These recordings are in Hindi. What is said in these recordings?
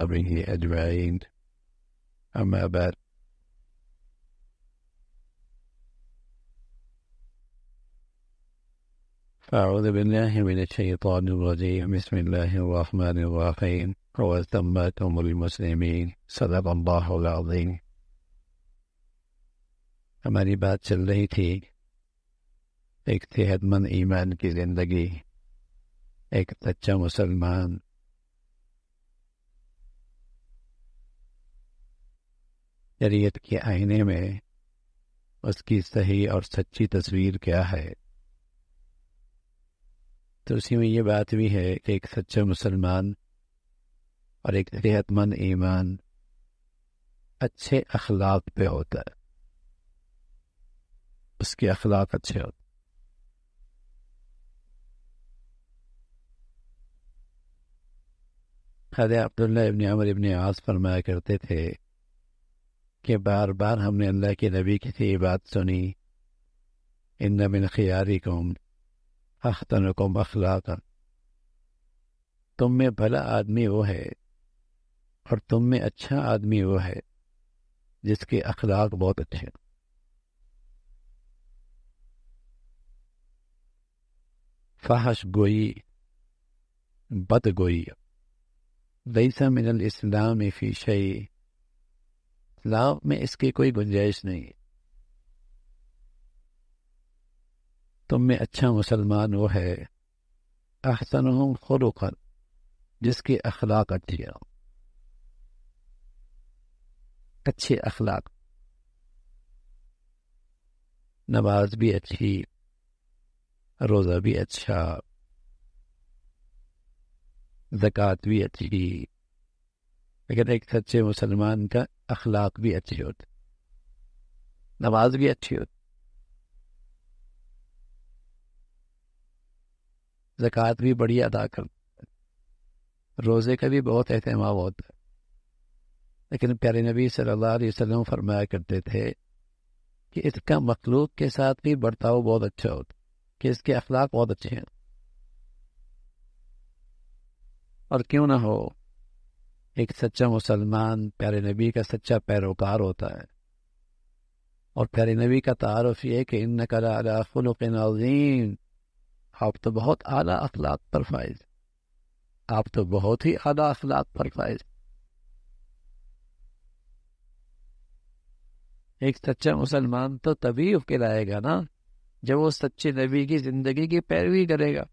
وصحبه أجمعين أما بعد أعوذ بالله من الشيطان الرجيم بسم الله الرحمن الرحيم هو سماكم المسلمين صدق الله العظيم بات چل رہی تھی ایک एक من ایمان کی زندگی ایک सच्चा مسلمان शरीयत के आईने में उसकी सही और सच्ची तस्वीर क्या है तो उसी में ये बात भी है कि एक सच्चा मुसलमान और एक सेहतमंद ईमान अच्छे अखलाक पे होता है उसके अखलाक अच्छे होते हजरत अब्दुल्ला इबन अमर इबन आस फरमाया करते थे कि बार बार हमने अल्लाह के नबी की से बात सुनी इन मिन खियारी कौम अख्तन कौम अखलाक तुम में भला आदमी वो है और तुम में अच्छा आदमी वो है जिसके अखलाक बहुत अच्छे हैं फहश गोई बद गोई दईसा मिनल इस्लाम फी शई लाभ में इसकी कोई गुंजाइश नहीं है तुम में अच्छा मुसलमान वो है अहसन खुद उखर जिसके अखलाक अच्छे हों अच्छे अखलाक नमाज भी अच्छी रोज़ा भी अच्छा जक़ात भी अच्छी लेकिन एक सच्चे मुसलमान का अखलाक भी अच्छी होते नमाज भी अच्छी होती जक़ात भी बढ़िया अदा कर है रोज़े का भी बहुत अहतमाम होता है लेकिन प्यारे नबी सल्लल्लाहु अलैहि वसल्लम फरमाया करते थे कि इसका मखलूक के साथ भी बर्ताव बहुत अच्छा होता कि इसके अखलाक बहुत अच्छे हैं और क्यों ना हो एक सच्चा मुसलमान प्यारे नबी का सच्चा पैरोकार होता है और प्यारे नबी का तारफ ये कि इन नकलाफुल्किन आप तो बहुत आला अखलाक पर फाइज आप तो बहुत ही आला अखलाक पर फाइज एक सच्चा मुसलमान तो तभी कहलाएगा ना जब वो सच्चे नबी की जिंदगी की पैरवी करेगा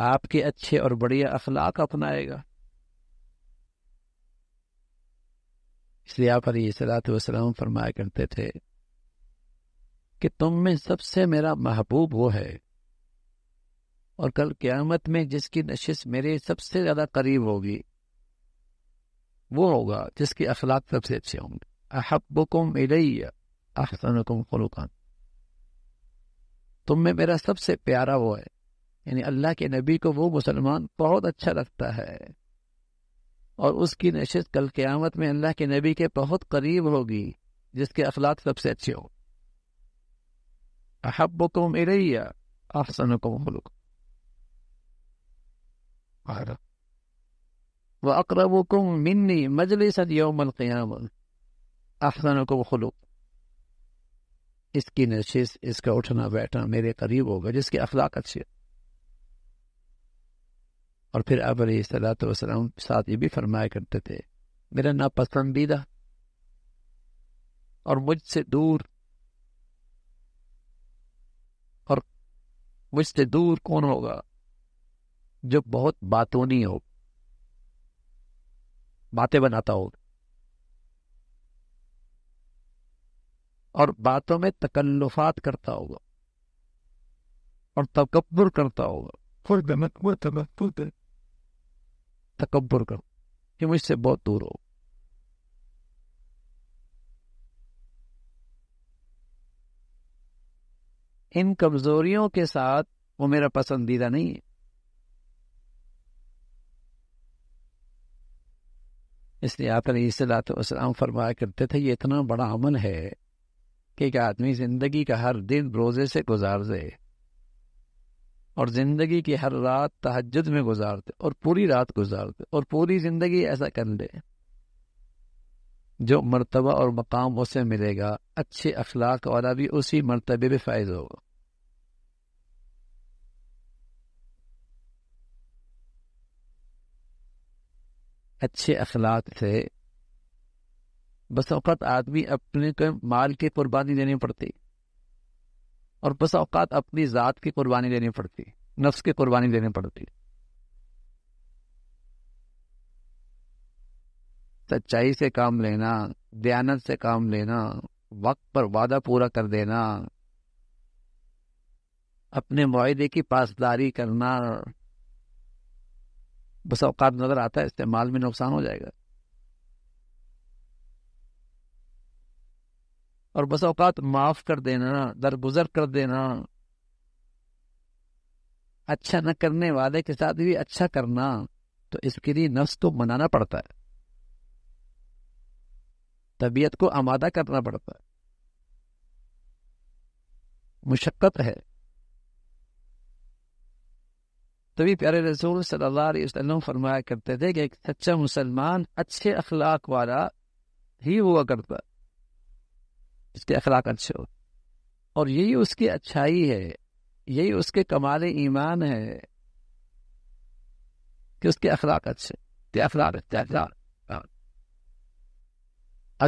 आपके अच्छे और बढ़िया अखलाक अपनाएगा इसलिए आप सलात वसलाम फरमाया करते थे कि तुम में सबसे मेरा महबूब वो है और कल क्यामत में जिसकी नशिश मेरे सबसे ज्यादा करीब होगी वो होगा जिसके अखलाक सबसे अच्छे होंगे अहबुकुम इलैया अहसनुकुम खुलुकान तुम में मेरा सबसे प्यारा वो है यानी अल्लाह के नबी को वो मुसलमान बहुत अच्छा लगता है और उसकी नशत कल क़यामत में अल्लाह के नबी के बहुत करीब होगी जिसके अखलाक सबसे अच्छे हो अहब को मेरैया अफसन को व अकरब को मिन्नी मजलिस अफसन को खलुक इसकी नशिश इसका उठना बैठना मेरे करीब होगा जिसके अखलाक अच्छे और फिर अब सलाम साथ ये भी फरमाया करते थे मेरा पसंदीदा और मुझसे दूर और मुझसे दूर कौन होगा जो बहुत बातोनी हो बातें बनाता हो और बातों में तकल्लुफात करता होगा और तकबर करता होगा तकबर करो कि मुझसे बहुत दूर हो इन कमजोरियों के साथ वो मेरा पसंदीदा नहीं है इसलिए आप सलाम फरमाया करते थे ये इतना बड़ा अमल है कि एक आदमी जिंदगी का हर दिन रोजे से गुजार दे और जिंदगी की हर रात तहजद में गुजार दे और पूरी रात गुजार दे और पूरी जिंदगी ऐसा कर ले जो मरतबा और मकाम उसे मिलेगा अच्छे अखलाक वाला भी उसी मरतबे में फायज होगा अच्छे अखलाक से बस वक्त आदमी अपने को माल की कुर्बानी देनी पड़ती और बस अवकात अपनी ज़ात की कुर्बानी देनी पड़ती नफ्स की कुर्बानी देनी पड़ती सच्चाई से काम लेना दयानत से काम लेना वक्त पर वादा पूरा कर देना अपने माहदे की पासदारी करना बस अवकात नज़र आता है इस्तेमाल में नुकसान हो जाएगा और बस औकात माफ कर देना दरगुजर कर देना अच्छा न करने वाले के साथ भी अच्छा करना तो इसके लिए नफ्स को तो मनाना पड़ता है तबीयत को आमादा करना पड़ता है मुशक्कत है तभी प्यारे रसूल सल्लल्लाहु अलैहि वसल्लम फरमाया करते थे कि एक सच्चा मुसलमान अच्छे अखलाक वाला ही हुआ करता जिसके अखलाक अच्छे हो और यही उसकी अच्छाई है यही उसके कमाल ईमान है कि उसके अखलाक अच्छे त्याखलाक त्याखलाक हाँ।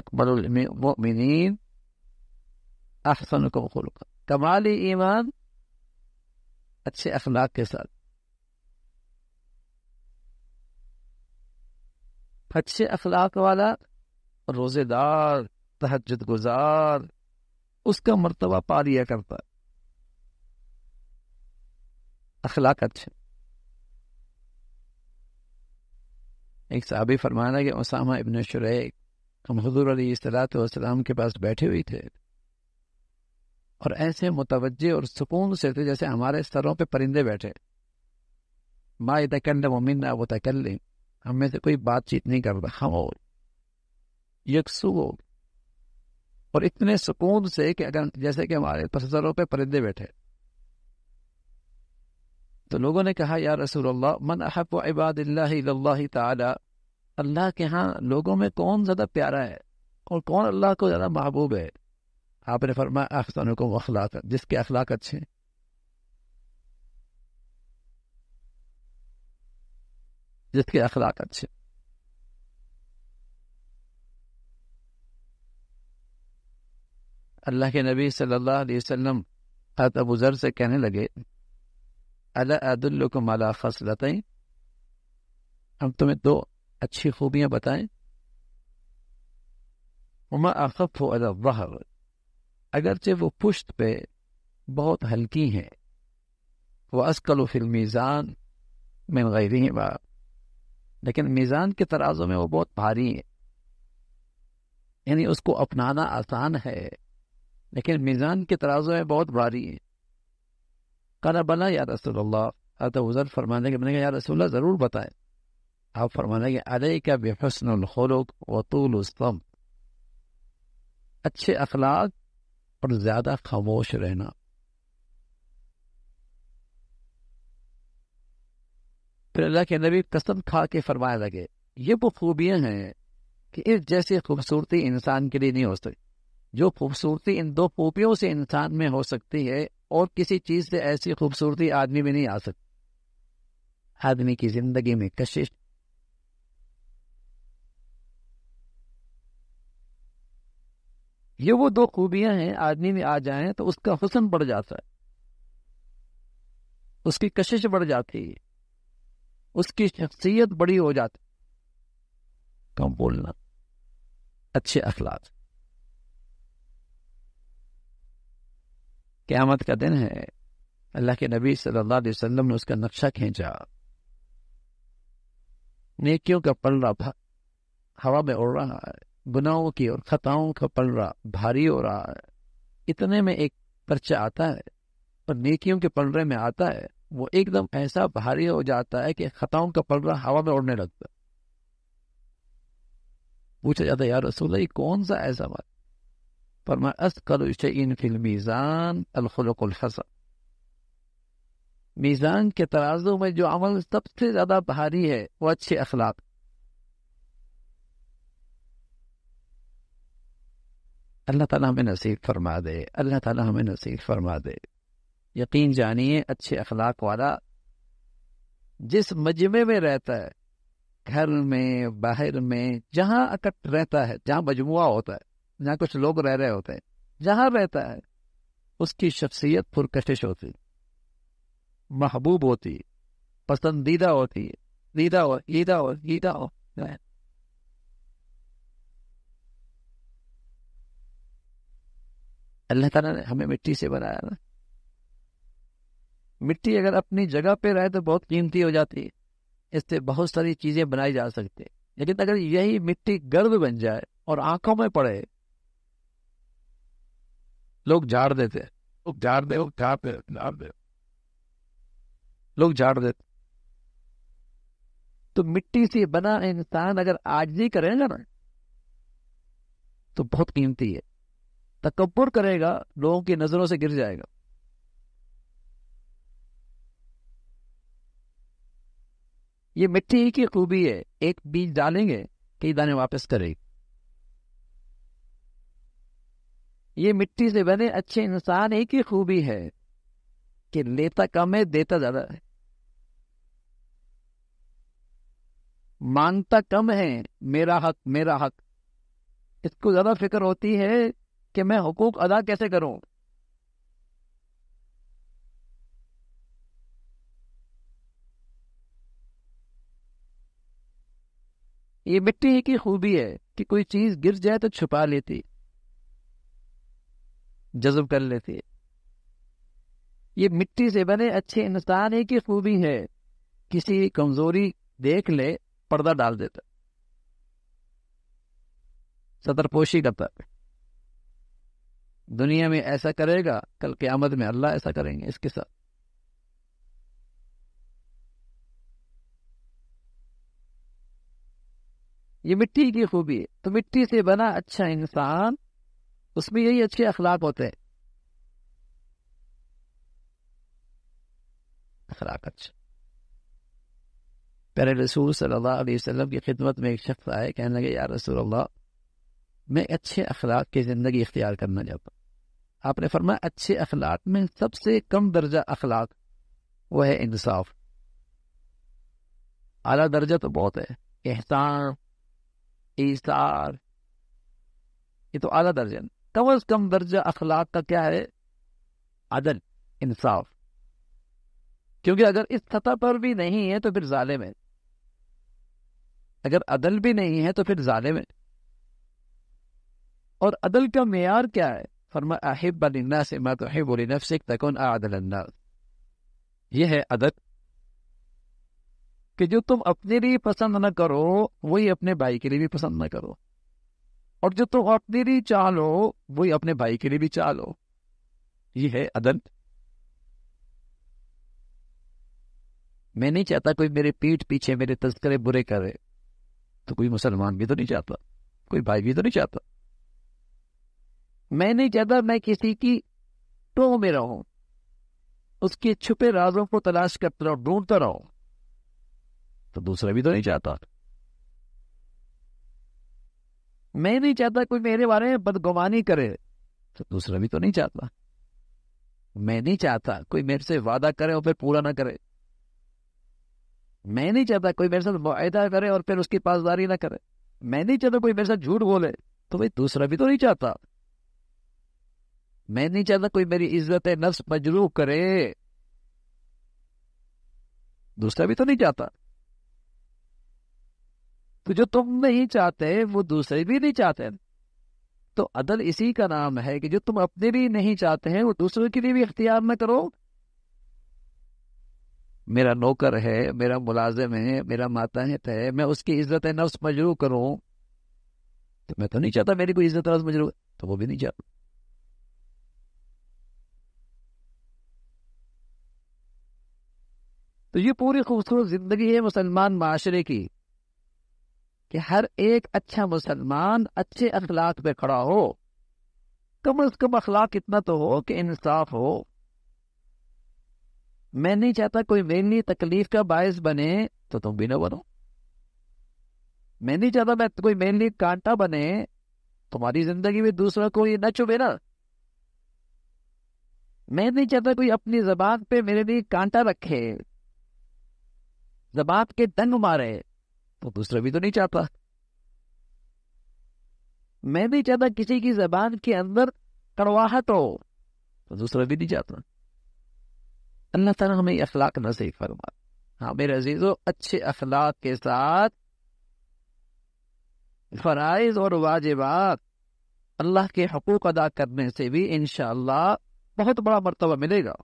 अकबर मोमिन अहसन को कमाल ईमान अच्छे अखलाक के साथ अच्छे अखलाक वाला रोजेदार तहजद गुजार उसका मरतबा पा लिया करता है अखलाक अच्छे एक साहबी फरमाना कि उसामा इबन शुरैक हम हजूर अलीसलाम के पास बैठे हुए थे और ऐसे मुतवजे और सुकून से थे जैसे हमारे स्तरों पे परिंदे बैठे माँ तकल्ल ममिन वो तकल्ल हमें से कोई बातचीत नहीं कर रहा हम और यकसू और इतने सुकून से कि अगर जैसे कि हमारे पसरों पे परिंदे बैठे तो लोगों ने कहा या रसूल मन अहब इबाद ताला अल्लाह के यहाँ लोगों में कौन ज़्यादा प्यारा है और कौन अल्लाह को ज़्यादा महबूब है आपने फरमाया अफसानों को अखलाक जिसके अखलाक अच्छे हैं जिसके अखलाक अच्छे हैं अल्लाह के नबी सल्लल्लाहु अलैहि वसल्लम हत अबू जर से कहने लगे अलादुल्लुकुम अला खसलतें हम तुम्हें दो अच्छी खूबियां बताएं उमा आखफ हो अलाहर अगरचे वो पुश्त पे बहुत हल्की हैं वह असकल फिल मीज़ान में गैरी हैं लेकिन मीज़ान के तराजों में वो बहुत भारी है यानी उसको अपनाना आसान है लेकिन मीज़ान के तराजो में बहुत भारी है कला बला या रसोल्ला अत उजर फरमाने के मैंने कहा या रसोल्ला ज़रूर बताए आप फरमाने के अलह का वतूल वतूलस्तम अच्छे अखलाक और ज़्यादा खामोश रहना फिर अल्लाह के नबी कसम खा के फरमाने लगे ये वो खूबियाँ हैं कि इस जैसी खूबसूरती इंसान के लिए नहीं हो सकती जो खूबसूरती इन दो पोपियों से इंसान में हो सकती है और किसी चीज से ऐसी खूबसूरती आदमी में नहीं आ सकती आदमी की जिंदगी में कशिश ये वो दो खूबियां हैं आदमी में आ जाए तो उसका हुसन बढ़ जाता है उसकी कशिश बढ़ जाती है उसकी शख्सियत बड़ी हो जाती कम बोलना अच्छे अखलाक क़्यामत का दिन है अल्लाह के नबी सल्लल्लाहु अलैहि वसल्लम ने उसका नक्शा खींचा नेकियों का पलरा हवा में उड़ रहा है गुनाहों की और खताओं का पलरा भारी हो रहा है इतने में एक पर्चा आता है और नेकियों के पलरे में आता है वो एकदम ऐसा भारी हो जाता है कि खताओं का पलरा हवा में उड़ने लगता पूछा जाता यार रसूल कौन सा ऐसा मत فما أثقل شيء في الميزان الखलुक الحसन मीज़ान के तराजों में जो अमल सबसे ज़्यादा भारी है वो अच्छे अखलाक अल्लाह ताला हमें नसीब फरमा दे अल्लाह ताला हमें नसीब फरमा दे यकीन जानिए अच्छे अखलाक वाला जिस मजमे में रहता है घर में बाहर में जहाँ इकट्ठ रहता है जहाँ मजमुआ होता है जहाँ कुछ लोग रह रहे होते हैं जहाँ रहता है उसकी शख्सियत पुरकशिश होती महबूब होती पसंदीदा होती दीदा हो गीदा हो गीदा हो अल्लाह तला ने हमें मिट्टी से बनाया ना मिट्टी अगर अपनी जगह पे रहे तो बहुत कीमती हो जाती है इससे बहुत सारी चीजें बनाई जा सकती लेकिन अगर यही मिट्टी गर्व बन जाए और आंखों में पड़े लोग झाड़ देते लोग झाड़ दे झाड़ दे झाड़ दे लोग झाड़ देते तो मिट्टी से बना इंसान अगर आज नहीं करेगा ना तो बहुत कीमती है तकबर करेगा लोगों की नजरों से गिर जाएगा ये मिट्टी की खूबी है एक बीज डालेंगे कई दाने वापस करेगी ये मिट्टी से बने अच्छे इंसान एक ही खूबी है कि लेता कम है देता ज्यादा है मांगता कम है मेरा हक मेरा हक इसको ज्यादा फिक्र होती है कि मैं हुकूक अदा कैसे करूं ये मिट्टी ही की खूबी है कि कोई चीज गिर जाए तो छुपा लेती जज्ब कर लेती है ये मिट्टी से बने अच्छे इंसान ही की खूबी है किसी कमजोरी देख ले पर्दा डाल देता सतरपोशी करता दुनिया में ऐसा करेगा कल क्यामत में अल्लाह ऐसा करेंगे इसके साथ ये मिट्टी की खूबी है तो मिट्टी से बना अच्छा इंसान उसमें यही अच्छे अखलाक होते हैं अखलाक अच्छा पहले रसूल सल्लल्लाहु अलैहि वसल्लम की खिदमत में एक शख्स आए कहने लगे यार रसूल अल्लाह मैं अच्छे अखलाक की ज़िंदगी इख्तियार करना चाहता हूँ आपने फरमाया अच्छे अखलाक में सबसे कम दर्जा अखलाक वो है इंसाफ आला दर्जा तो बहुत है एहसान ईसार ये तो आला दर्जा कम अज कम दर्जा अखलाक का क्या है अदल इंसाफ क्योंकि अगर इस सतह पर भी नहीं है तो फिर जालिम है अगर अदल भी नहीं है तो फिर जालिम है और अदल का मैार क्या है फरमा अहिब से मत से तकन आदल यह है अदल कि जो तुम अपने लिए पसंद न करो वही अपने भाई के लिए भी पसंद न करो और जो तुम अपने लिए चाल हो वही अपने भाई के लिए भी चाल हो ये है अदंत मैं नहीं चाहता कोई मेरे पीठ पीछे मेरे तस्करे बुरे करे तो कोई मुसलमान भी तो नहीं चाहता कोई भाई भी तो नहीं चाहता मैं नहीं चाहता मैं किसी की टो में रहूं उसके छुपे राजों को तलाश करता रहो ढूंढता रहो तो दूसरा भी तो नहीं चाहता मैं नहीं चाहता कोई मेरे बारे में बदगुमानी करे तो दूसरा भी तो नहीं चाहता मैं नहीं चाहता कोई मेरे से वादा करे और फिर पूरा ना करे मैं नहीं चाहता कोई मेरे साथ वायदा करे और फिर उसकी पासदारी ना करे मैं नहीं चाहता कोई मेरे साथ झूठ बोले तो भाई दूसरा भी तो नहीं चाहता मैं नहीं चाहता कोई मेरी इज्जत नफ्स मजरूह करे दूसरा भी तो नहीं चाहता तो जो तुम नहीं चाहते वो दूसरे भी नहीं चाहते तो अदल इसी का नाम है कि जो तुम अपने लिए नहीं चाहते हैं वो दूसरों के लिए भी इख्तियार न करो मेरा नौकर है मेरा मुलाजिम है मेरा माताहत है मैं उसकी इज्जत नफ्स मजरू करूं तो मैं तो नहीं चाहता मेरी कोई इज्जत नफ्स मजरू तो वो भी नहीं चाहता तो ये पूरी खूबसूरत जिंदगी है मुसलमान माशरे की कि हर एक अच्छा मुसलमान अच्छे अखलाक पे खड़ा हो कम अज कम अखलाक इतना तो हो कि इंसाफ हो मैं नहीं चाहता कोई मेरे लिए तकलीफ का बायस बने तो तुम भी ना बनो मैं नहीं चाहता मैं कोई मेरे लिए कांटा बने तुम्हारी जिंदगी में दूसरा कोई ना चुभे ना मैं नहीं चाहता कोई अपनी जबान पे मेरे लिए कांटा रखे जबान के दंग मारे तो दूसरा भी तो नहीं चाहता मैं भी चाहता किसी की जबान के अंदर कड़वाहट हो तो दूसरा भी नहीं चाहता अल्लाह तला हमें अखलाक सही फरमा हाँ मेरे अजीजों अच्छे अखलाक के साथ फ़राइज और वाजिबात अल्लाह के हकूक अदा करने से भी इनशाला बहुत बड़ा मरतबा मिलेगा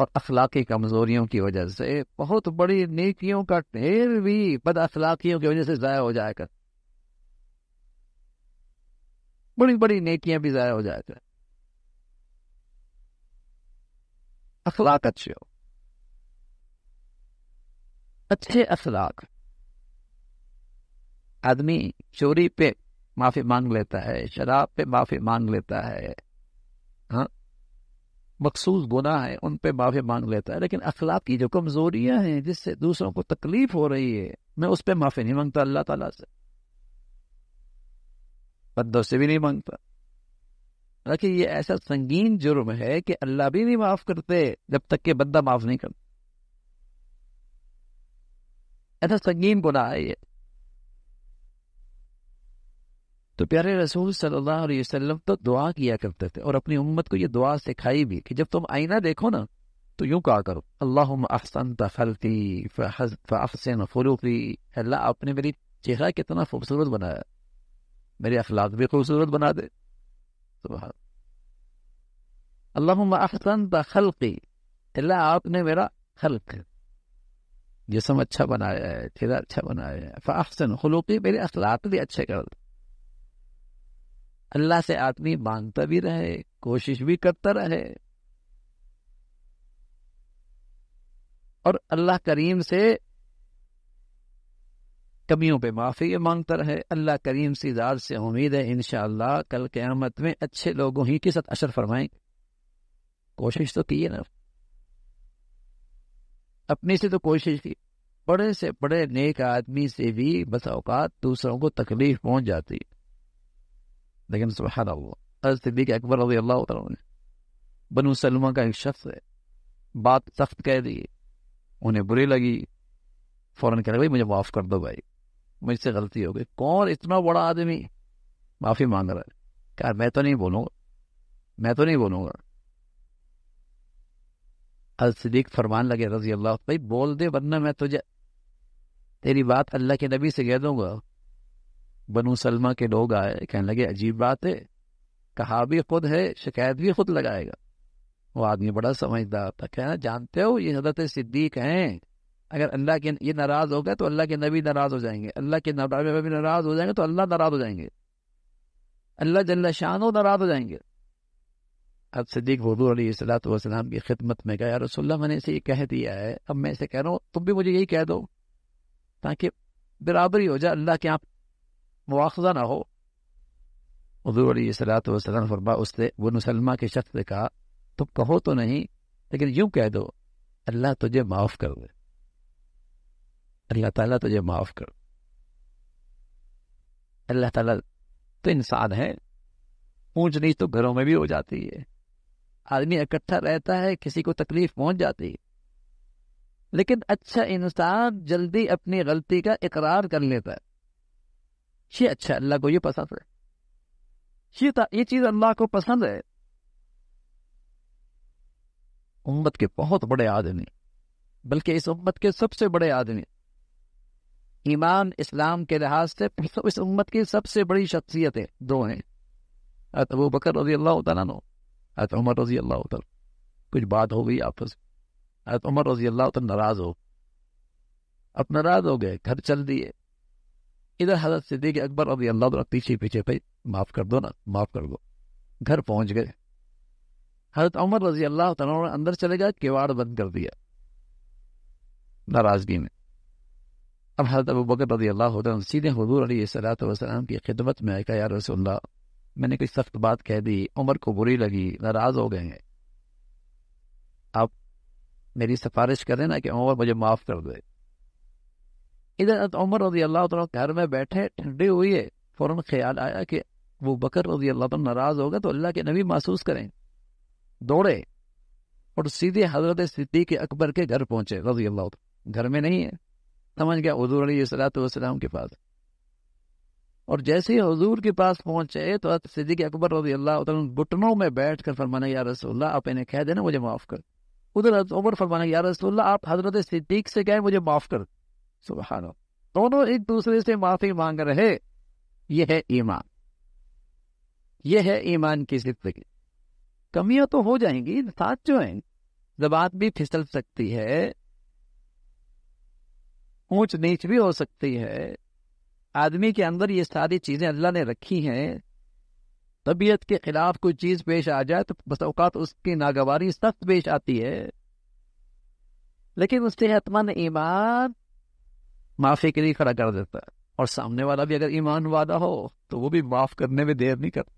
और अखलाकी कमजोरियों की वजह से बहुत बड़ी नीतियों का ढेर भी बद अखलाकियों की वजह से ज़ाया हो जाया कर बड़ी बड़ी नेकियां भी ज़ाया हो जाया कर अखलाक अच्छे हो अच्छे अखलाक आदमी चोरी पे माफी मांग लेता है शराब पे माफी मांग लेता है हाँ मखसूस गुना है उन पे माफी मांग लेता है लेकिन अखलाक की जो कमजोरियां हैं जिससे दूसरों को तकलीफ हो रही है मैं उस पर माफी नहीं मांगता अल्लाह तला से बदों से भी नहीं मांगता हालांकि ये ऐसा संगीन जुर्म है कि अल्लाह भी नहीं माफ करते जब तक के बंदा माफ नहीं करता ऐसा संगीन गुना है ये तो प्यारे रसूल सल्लल्लाहु अलैहि वसल्लम तो दुआ किया करते थे और अपनी उम्मत को ये दुआ सिखाई भी कि जब तुम आईना देखो ना तो यूं कहा करो अल्लाह अहसन तखलती फ़ाहसन फरूफी अल्लाह आपने मेरी चेहरा कितना खूबसूरत बनाया मेरे अखलाक भी खूबसूरत बना दे अल्लाह अहसन अल्लाह आपने मेरा खल्क जिसम अच्छा बनाया है चेहरा अच्छा बनाया है फसन खलूकी मेरे अखलाक भी अच्छे कर दे अल्लाह से आदमी मांगता भी रहे कोशिश भी करता रहे और अल्लाह करीम से कमियों पे माफी मांगता रहे अल्लाह करीम सी दाद से उम्मीद है इनशाला कल क़यामत में अच्छे लोगों ही के साथ असर फरमाएंगे कोशिश तो की है ना अपने से तो कोशिश की बड़े से बड़े नेक आदमी से भी बस औकात दूसरों को तकलीफ पहुंच जाती है लेकिन सुबह अल्लाह सिद्दीक अकबर रजी अल्लाह बनु सलमा का एक शख्स है बात सख्त कह दी उन्हें बुरी लगी फौरन कह रहे भाई मुझे माफ़ कर दो भाई मुझसे गलती हो गई कौन इतना बड़ा आदमी माफ़ी मांग रहा है यार मैं तो नहीं बोलूँगा मैं तो नहीं बोलूँगा अल सिद्दीक फरमान लगे रजी अल्लाह भाई बोल दे वरना मैं तुझे तेरी बात अल्लाह के नबी से कह दूंगा बनु सलमा के लोग आए कहने लगे अजीब बात है कहा भी खुद है शिकायत भी खुद लगाएगा वो आदमी बड़ा समझदार था कहना जानते हो ये हजरत सिद्दीक हैं अगर अल्लाह के ये नाराज हो गए तो अल्लाह के नबी नाराज हो जाएंगे अल्लाह के नबी नाराज हो जाएंगे तो अल्लाह नाराज हो जाएंगे अल्लाह जल्ला शान हो नाराज हो जाएंगे अब सिद्दीक हजूर सलाम की खिदमत में गया यार मैंने इसे ये कह दिया है अब मैं इसे कह रहा हूँ तुम भी मुझे यही कह दो ताकि बराबरी हो जाए अल्लाह के आप मुआवजा ना हो सलात वसलम फरमा उससे वो मुसलमा के शख्स से कहा तुम कहो तो नहीं लेकिन यूं कह दो अल्लाह तुझे माफ कर दे अल्लाह ताला तुझे माफ कर अल्लाह ताला तो इंसान है ऊंच नीच तो घरों में भी हो जाती है आदमी इकट्ठा रहता है किसी को तकलीफ पहुंच जाती है लेकिन अच्छा इंसान जल्दी अपनी गलती का इकरार कर लेता है ये अच्छा अल्लाह को ये पसंद है ये ये चीज अल्लाह को पसंद है उम्मत के बहुत बड़े आदमी बल्कि इस उम्मत के सबसे बड़े आदमी ईमान इस्लाम के लिहाज से तो इस उम्मत की सबसे बड़ी शख्सियत है दो हैं अतबू बकर रजी अल्लाह तला अत उमर रजी अल्लाह तन कुछ बात हो गई आपस अत उमर रजी अल्लाह तन नाराज हो अब नाराज हो गए घर चल दिए इधर हजरत सिद्दीक अकबर रजी अल्लाह पीछे पीछे पे माफ कर दो ना माफ कर दो घर पहुंच गए हजरत उमर रजी अल्लाह ने अंदर चले गए किवाड़ बंद कर दिया नाराजगी में अब हजरत अबू बकर रजी अल्लाह सीधे हजूर अली सलाम की खिदमत में आया या रसोल्ला मैंने कोई सख्त बात कह दी उमर को बुरी लगी नाराज हो गए हैं आप मेरी सिफारिश करें ना कि उमर मुझे माफ कर दे इधर उमर रजी अल्लाह तला घर में बैठे ठंडे हुए फौरन ख्याल आया कि वो बकर रजी अल्लाह तला नाराज होगा तो अल्लाह के नबी महसूस करें दौड़े और सीधे हजरत सिद्दीक अकबर के घर पहुंचे रजी अल्लाह घर में नहीं है समझ गया हजूर सलाम के पास और जैसे ही हजूर के पास पहुंचे तो सिद्दीक अकबर रजी अल्लाह घुटनों में बैठ कर फरमाना या रसोल्ला आप इन्हें कह देना मुझे माफ कर उधर उमर फरमाना या रसोल्ला आप हजरत सिद्दीक से कहें मुझे माफ कर सुबह दोनों एक दूसरे से माफी मांग रहे यह है ईमान यह है ईमान की जिंदगी कमियां तो हो जाएंगी साथ जो है जबात भी फिसल सकती है ऊंच नीच भी हो सकती है आदमी के अंदर ये सारी चीजें अल्लाह ने रखी हैं तबीयत के खिलाफ कोई चीज पेश आ जाए तो बस औकात उसकी नागवारी सख्त पेश आती है लेकिन उससे हतमन ईमान माफी के लिए खड़ा कर देता है और सामने वाला भी अगर ईमान वाला हो तो वो भी माफ करने में देर नहीं करता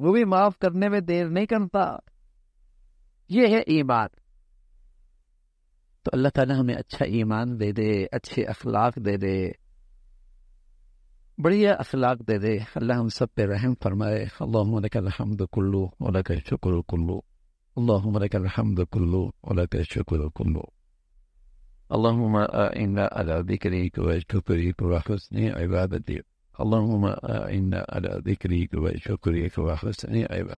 वो भी माफ करने में देर नहीं करता ये है ईमान तो अल्लाह ताला हमें अच्छा ईमान दे दे अच्छे अखलाक दे दे बढ़िया अखलाक दे दे अल्लाह हम सब पे रहम फरमाए अल्लाहमद कुल्लू शुक्र कुल्लू अल्लाहमद कुल्लू शुक्र कुल्लू اللهم إنا على ذكرك وشكرك وحسن عبادتك اللهم إنا على ذكرك وشكرك وحسن عبادتك